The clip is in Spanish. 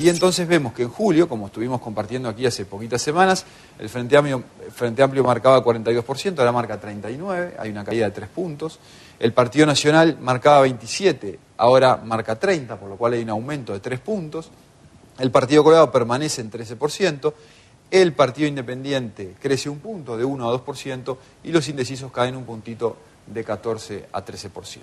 Y entonces vemos que en julio, como estuvimos compartiendo aquí hace poquitas semanas, el Frente Amplio, marcaba 42%, ahora marca 39%, hay una caída de 3 puntos. El Partido Nacional marcaba 27%, ahora marca 30%, por lo cual hay un aumento de 3 puntos. El Partido Colorado permanece en 13%. El Partido Independiente crece un punto, de 1 a 2%, y los indecisos caen un puntito de 14 a 13%.